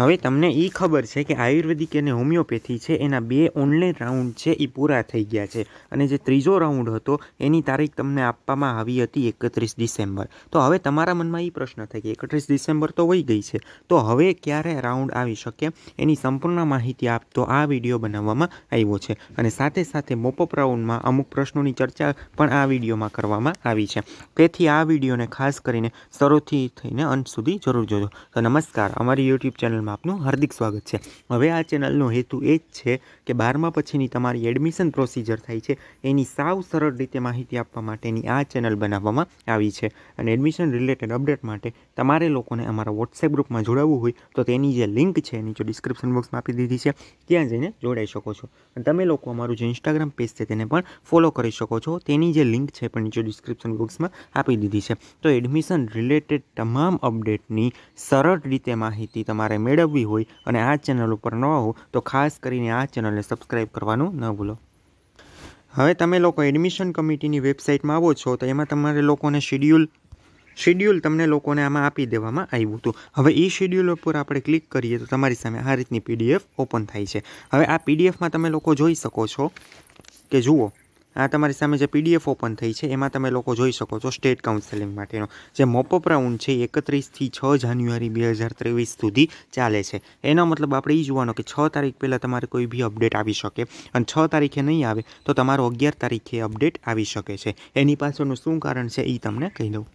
હવે તમને એ ખબર છે કે આયુર્વેદિક અને હોમિયોપેથી છે એના બે ઓનલાઈન રાઉન્ડ છે એ પૂરા થઈ ગયા છે અને જે ત્રીજો રાઉન્ડ હતો એની તારીખ તમને આપવામાં આવી હતી એકત્રીસ ડિસેમ્બર તો હવે તમારા મનમાં એ પ્રશ્ન થાય કે એકત્રીસ ડિસેમ્બર તો વહી ગઈ છે તો હવે ક્યારે રાઉન્ડ આવી શકે એની સંપૂર્ણ માહિતી આપતો આ વિડીયો બનાવવામાં આવ્યો છે અને સાથે સાથે મોપઅપ રાઉન્ડમાં અમુક પ્રશ્નોની ચર્ચા પણ આ વિડીયોમાં કરવામાં આવી છે તેથી આ વિડીયોને ખાસ કરીને શરૂથી થઈને અંત સુધી જરૂર જોજો તો નમસ્કાર અમારી યુટ્યુબ ચેનલ ચેનલમાં આપનું હાર્દિક સ્વાગત છે હવે આ ચેનલનો હેતુ એ જ છે કે બારમા પછીની તમારી એડમિશન પ્રોસિજર થાય છે એની સાવ સરળ રીતે માહિતી આપવા માટેની આ ચેનલ બનાવવામાં આવી છે અને એડમિશન રિલેટેડ અપડેટ માટે તમારે લોકોને અમારા વોટ્સએપ ગ્રુપમાં જોડાવવું હોય તો તેની જે લિંક છે નીચે ડિસ્ક્રિપ્શન બોક્સમાં આપી દીધી છે ત્યાં જઈને જોડાઈ શકો છો અને તમે લોકો અમારું જે ઇન્સ્ટાગ્રામ પેજ છે તેને પણ ફોલો કરી શકો છો તેની જે લિંક છે પણ નીચે ડિસ્ક્રિપ્શન બોક્સમાં આપી દીધી છે તો એડમિશન રિલેટેડ તમામ અપડેટની સરળ રીતે માહિતી તમારે મેળવી મેળવવી હોય અને આ ચેનલ ઉપર ન હો તો ખાસ કરીને આ ચેનલને સબસ્ક્રાઈબ કરવાનું ન ભૂલો હવે તમે લોકો એડમિશન કમિટીની વેબસાઇટમાં આવો છો તો એમાં તમારે લોકોને શિડ્યુલ શેડ્યુલ તમને લોકોને આમાં આપી દેવામાં આવ્યું હતું હવે એ શેડ્યુલ ઉપર આપણે ક્લિક કરીએ તો તમારી સામે આ રીતની પીડીએફ ઓપન થાય છે હવે આ પીડીએફમાં તમે લોકો જોઈ શકો છો કે જુઓ આ તમારી સામે જે પીડીએફ ઓપન થઈ છે એમાં તમે લોકો જોઈ શકો છો સ્ટેટ કાઉન્સેલિંગ માટેનો જે મોપઅપ રાઉન્ડ છે એકત્રીસથી છ જાન્યુઆરી બે હજાર ત્રેવીસ સુધી ચાલે છે એનો મતલબ આપણે એ જોવાનો કે છ તારીખ પહેલાં તમારે કોઈ બી અપડેટ આવી શકે અને છ તારીખે નહીં આવે તો તમારો અગિયાર તારીખે અપડેટ આવી શકે છે એની પાછળનું શું કારણ છે એ તમને કહી દઉં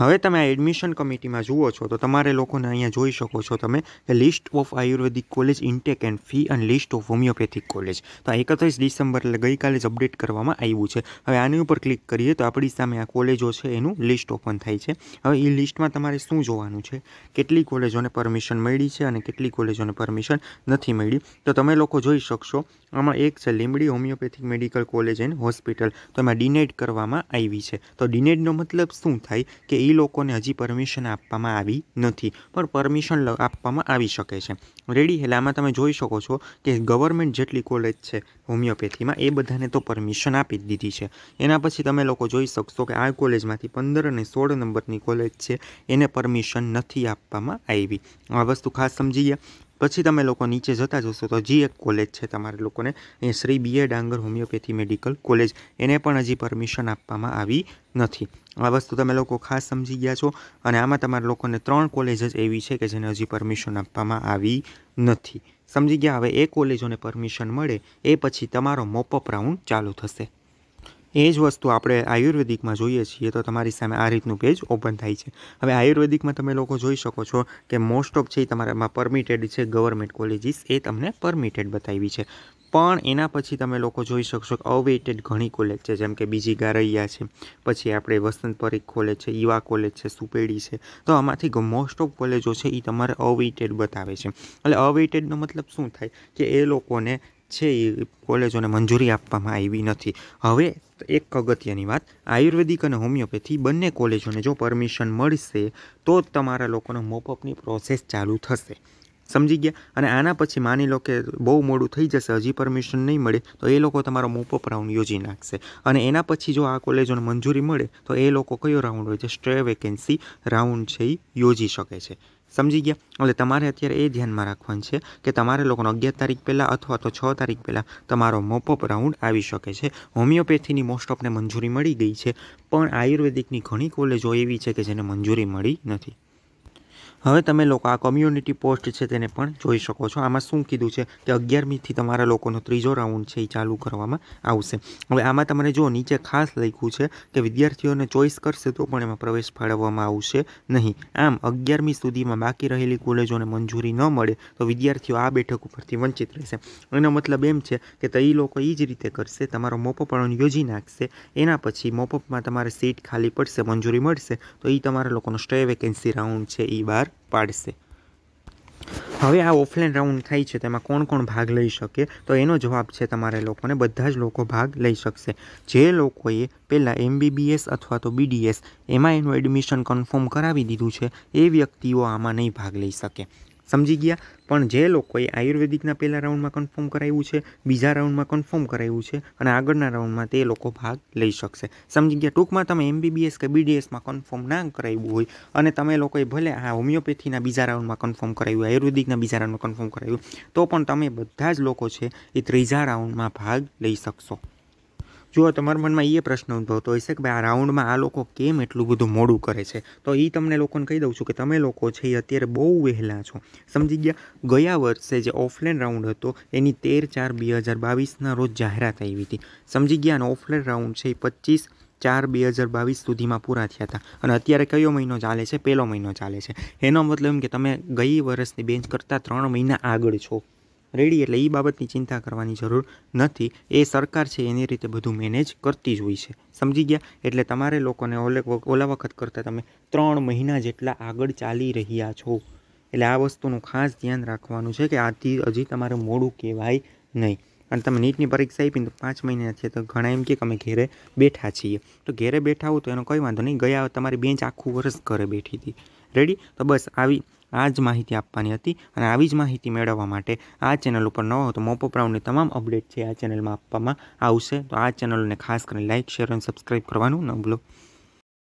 હવે તમે આ એડમિશન કમિટીમાં જુઓ છો તો તમારે લોકોને અહીંયા જોઈ શકો છો તમે list of ayurvedic college intake and fee અને લિસ્ટ ઓફ હોમિયોપેથિક કોલેજ તો એકત્રીસ ડિસેમ્બર એટલે ગઈકાલે જ અપડેટ કરવામાં આવ્યું છે હવે આની ઉપર ક્લિક કરીએ તો આપણી સામે આ કોલેજો છે એનું લિસ્ટ ઓપન થાય છે હવે એ લિસ્ટમાં તમારે શું જોવાનું છે કેટલી કોલેજોને પરમિશન મળી છે અને કેટલી કોલેજોને પરમિશન નથી મળી તો તમે લોકો જોઈ શકશો આમાં એક છે Limbdi homeopathic medical college and hospital તો એમાં ડિનેડ કરવામાં આવી છે તો ડિનેડનો મતલબ શું થાય કે એ લોકોને હજી પરમિશન આપવામાં આવી નથી પણ પરમિશન આપવામાં આવી શકે છે રેડી હેલામાં તમે જોઈ શકો છો કે ગવર્મેન્ટ જેટલી કોલેજ છે હોમિયોપેથીમાં એ બધાને તો પરમિશન આપી જ દીધી છે એના પછી તમે લોકો જોઈ શકશો કે આ કોલેજમાંથી પંદર અને સોળ નંબરની કોલેજ છે એને પરમિશન નથી આપવામાં આવી આ વસ્તુ ખાસ સમજી ગયા પછી તમે લોકો નીચે જતા જશો તો હજી એક કોલેજ છે તમારે લોકોને એ શ્રી બી એ ડાંગર હોમિયોપેથી મેડિકલ કોલેજ એને પણ હજી પરમિશન આપવામાં આવી નથી આ વસ્તુ તમે લોકો ખાસ સમજી ગયા છો અને આમાં તમારા લોકોને ત્રણ કોલેજ જ એવી છે કે જેને હજી પરમિશન આપવામાં આવી નથી સમજી ગયા હવે એ કોલેજોને પરમિશન મળે એ પછી તમારો મોપઅપ રાઉન્ડ ચાલુ થશે એ જ વસ્તુ આપણે આયુર્વેદિકમાં જોઈએ છીએ તો તમારી સામે આ રીતનું પેજ ઓપન થાય છે હવે આયુર્વેદિકમાં તમે લોકો જોઈ શકો છો કે મોસ્ટ ઓફ છે તમારામાં પરમિટેડ છે ગવર્મેન્ટ કોલેજીસ એ તમને પરમિટેડ બતાવી છે પણ એના પછી તમે લોકો જોઈ શકશો કે અવેટેડ ઘણી કોલેજ છે જેમ કે બીજી ગારૈયા છે પછી આપણે વસંત પરીખ કોલેજ છે યુવા કોલેજ છે સુપેડી છે તો આમાંથી મોસ્ટ ઓફ કોલેજો છે એ તમારે અવેટેડ બતાવે છે એટલે અવેટેડનો મતલબ શું થાય કે એ લોકોને છે એ કોલેજોને મંજૂરી આપવામાં આવી નથી હવે એક અગત્યની વાત આયુર્વેદિક અને હોમિયોપેથી બંને કોલેજોને જો પરમિશન મળશે તો તમારા લોકોનો મોપઅપની પ્રોસેસ ચાલુ થશે સમજી ગયા અને આના પછી માની લો કે બહુ મોડું થઈ જશે હજી પરમિશન નહીં મળે તો એ લોકો તમારો મોપઅપ રાઉન્ડ યોજી નાખશે અને એના પછી જો આ કોલેજોને મંજૂરી મળે તો એ લોકો કયો રાઉન્ડ હોય છે સ્ટ્રે વેકેન્સી રાઉન્ડ છે એ યોજી શકે છે સમજી ગયા એટલે તમારે અત્યારે એ ધ્યાનમાં રાખવાનું છે કે તમારે લોકોનો અગિયાર તારીખ પહેલાં અથવા તો છ તારીખ પહેલાં તમારો મોપઅપ રાઉન્ડ આવી શકે છે હોમિયોપેથીની મોસ્ટ ઓફને મંજૂરી મળી ગઈ છે પણ આયુર્વેદિકની ઘણી કોલેજો એવી છે કે જેને મંજૂરી મળી નથી હવે તમે લોકો આ કમ્યુનિટી પોસ્ટ છે તેને પણ જોઈ શકો છો આમાં શું કીધું છે કે અગિયારમીથી તમારા લોકોનો ત્રીજો રાઉન્ડ છે એ ચાલુ કરવામાં આવશે હવે આમાં તમારે જો નીચે ખાસ લખ્યું છે કે વિદ્યાર્થીઓને ચોઈસ કરશે તો પણ એમાં પ્રવેશ ફાળવવામાં આવશે નહીં આમ અગિયારમી સુધીમાં બાકી રહેલી કોલેજોને મંજૂરી ન મળે તો વિદ્યાર્થીઓ આ બેઠક ઉપરથી વંચિત રહેશે એનો મતલબ એમ છે કે તો એ લોકો એ જ રીતે કરશે તમારો મોપઅપ યોજી નાખશે એના પછી મોપઅપમાં તમારે સીટ ખાલી પડશે મંજૂરી મળશે તો એ તમારા લોકોનો સ્ટે વેકેન્સી રાઉન્ડ છે એ બહાર પાડશે હવે આ ઓફલાઈન રાઉન્ડ થાય છે તેમાં કોણ કોણ ભાગ લઈ શકે તો એનો જવાબ છે તમારે લોકોને બધા જ લોકો ભાગ લઈ શકશે જે લોકોએ પહેલાં એમબીબીએસ અથવા તો બીડીએસ એમાં એનું એડમિશન કન્ફર્મ કરાવી દીધું છે એ વ્યક્તિઓ આમાં નહીં ભાગ લઈ શકે સમજી ગયા પણ જે લોકોએ આયુર્વેદિકના પહેલા રાઉન્ડમાં કન્ફર્મ કરાવ્યું છે બીજા રાઉન્ડમાં કન્ફર્મ કરાવ્યું છે અને આગળના રાઉન્ડમાં તે લોકો ભાગ લઈ શકશે સમજી ગયા ટૂંકમાં તમે એમબીબીએસ કે બીડીએસમાં કન્ફર્મ ના કરાવ્યું હોય અને તમે લોકોએ ભલે આ હોમિયોપેથીના બીજા રાઉન્ડમાં કન્ફર્મ કરાવ્યું આયુર્વેદિકના બીજા રાઉન્ડમાં કન્ફર્મ કરાવ્યું તો પણ તમે બધા જ લોકો છે એ ત્રીજા રાઉન્ડમાં ભાગ લઈ શકશો જો તમારા મનમાં એ પ્રશ્ન ઉદ્ભવતો હશે કે ભાઈ આ રાઉન્ડમાં આ લોકો કેમ એટલું બધું મોડું કરે છે તો એ તમને લોકોને કહી દઉં છું કે તમે લોકો છે એ અત્યારે બહુ વહેલા છો સમજી ગયા ગયા વર્ષે જે ઓફલાઈન રાઉન્ડ હતો એની તેર ચાર બે હજાર બાવીસના રોજ જાહેરાત આવી હતી સમજી ગયા અને ઓફલાઈન રાઉન્ડ છે એ પચીસ ચાર બે હજાર બાવીસ સુધીમાં પૂરા થયા હતા અને અત્યારે કયો મહિનો ચાલે છે પહેલો મહિનો ચાલે છે એનો મતલબ એમ કે તમે ગઈ વર્ષની બેન્ચ કરતાં ત્રણ મહિના આગળ છો રેડી એટલે એ બાબતની ચિંતા કરવાની જરૂર નથી એ સરકાર છે એની રીતે બધું મેનેજ કરતી જ હોય છે સમજી ગયા એટલે તમારે લોકોને ઓલે ઓલા વખત કરતાં તમે ત્રણ મહિના જેટલા આગળ ચાલી રહ્યા છો એટલે આ વસ્તુનું ખાસ ધ્યાન રાખવાનું છે કે આથી હજી તમારે મોડું કહેવાય નહીં અને તમે નીટની પરીક્ષા આપીને તો પાંચ મહિના છે તો ઘણા એમ કે અમે ઘેરે બેઠા છીએ તો ઘેરે બેઠા હોવ તો એનો કંઈ વાંધો નહીં ગયા તમારી બેન્ચ આખું વર્ષ ઘરે બેઠી હતી રેડી તો બસ આવી આ જ માહિતી આપવાની હતી અને આવી જ માહિતી મેળવવા માટે આ ચેનલ ઉપર ન હો તો મોપો પ્રાઉન્ડની તમામ અપડેટ છે આ ચેનલમાં આપવામાં આવશે તો આ ચેનલને ખાસ કરીને લાઇક શેર અને સબસ્ક્રાઈબ કરવાનું ન ભૂલો